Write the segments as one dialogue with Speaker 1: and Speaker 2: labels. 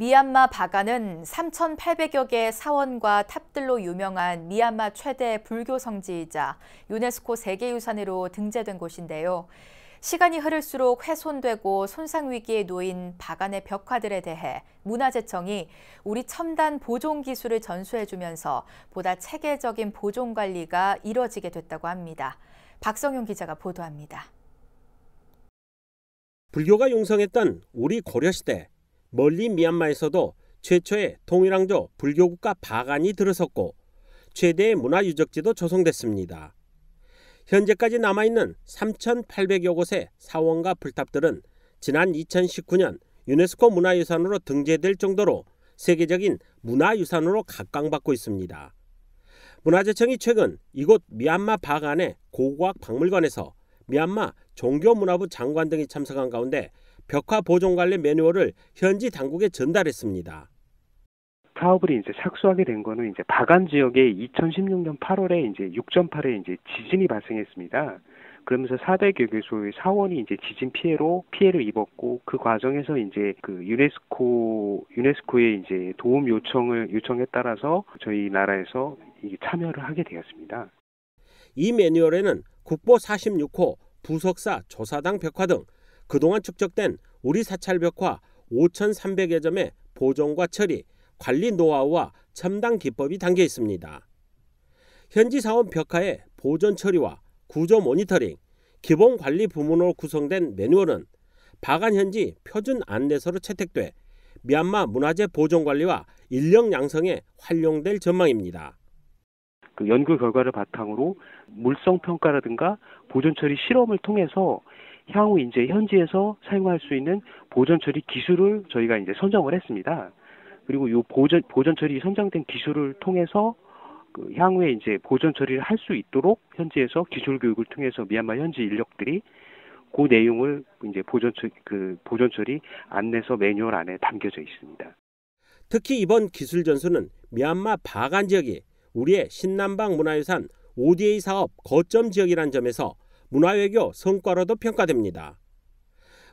Speaker 1: 미얀마 바가는 3,800여 개의 사원과 탑들로 유명한 미얀마 최대 불교 성지이자 유네스코 세계유산으로 등재된 곳인데요. 시간이 흐를수록 훼손되고 손상 위기에 놓인 바간의 벽화들에 대해 문화재청이 우리 첨단 보존 기술을 전수해주면서 보다 체계적인 보존 관리가 이뤄지게 됐다고 합니다. 박성용 기자가 보도합니다.
Speaker 2: 불교가 용성했던 우리 고려시대 멀리 미얀마에서도 최초의 통일왕조 불교국가 바간이 들어섰고 최대의 문화유적지도 조성됐습니다. 현재까지 남아있는 3,800여 곳의 사원과 불탑들은 지난 2019년 유네스코 문화유산으로 등재될 정도로 세계적인 문화유산으로 각광받고 있습니다. 문화재청이 최근 이곳 미얀마 바간의 고고학 박물관에서 미얀마 종교문화부 장관 등이 참석한 가운데 벽화 보존 관련 매뉴얼을 현지 당국에 전달했습니다.
Speaker 3: 사업을 이제 착수하게 된 거는 이제 바간 지역에 2016년 8월에 이제 6.8의 이제 지진이 발생했습니다. 그러면서 400여 개소의 사원이 이제 지진 피해로 피해를 입었고 그 과정에서 이제 그 유네스코 유네스코의 이제 도움 요청을 요청에 따라서 저희 나라에서
Speaker 2: 참여를 하게 되었습니다. 이 매뉴얼에는 국보 46호, 부석사, 조사당 벽화 등 그동안 축적된 우리 사찰벽화 5,300여 점의 보존과 처리, 관리 노하우와 첨단 기법이 담겨 있습니다. 현지 사원 벽화의 보존 처리와 구조 모니터링, 기본 관리 부문으로 구성된 매뉴얼은 바간 현지 표준 안내서로 채택돼 미얀마 문화재 보존 관리와 인력 양성에 활용될 전망입니다.
Speaker 3: 그 연구 결과를 바탕으로 물성 평가라든가 보존 처리 실험을 통해서 향후 이제 현지에서 사용할 수 있는 보존 처리 기술을 저희가 이제 선정을 했습니다. 그리고 이 보존 보존 처리 선정된 기술을 통해서 그 향후에 이제 보존 처리를 할 수 있도록 현지에서 기술 교육을 통해서 미얀마 현지 인력들이 그 내용을 이제 보존 처리 그 보존 처리 안내서 매뉴얼
Speaker 2: 안에 담겨져 있습니다. 특히 이번 기술 전수는 미얀마 바간 지역이 우리의 신남방 문화유산 ODA 사업 거점 지역이라는 점에서 문화외교 성과로도 평가됩니다.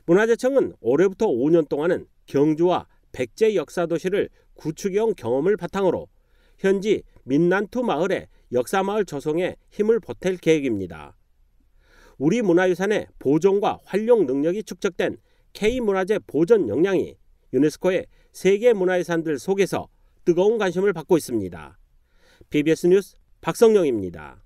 Speaker 2: 문화재청은 올해부터 5년 동안은 경주와 백제 역사도시를 구축해온 경험을 바탕으로 현지 민난투 마을에 역사마을 조성에 힘을 보탤 계획입니다. 우리 문화유산의 보존과 활용 능력이 축적된 K문화재 보존 역량이 유네스코의 세계 문화유산들 속에서 뜨거운 관심을 받고 있습니다. BBS 뉴스 박성영입니다.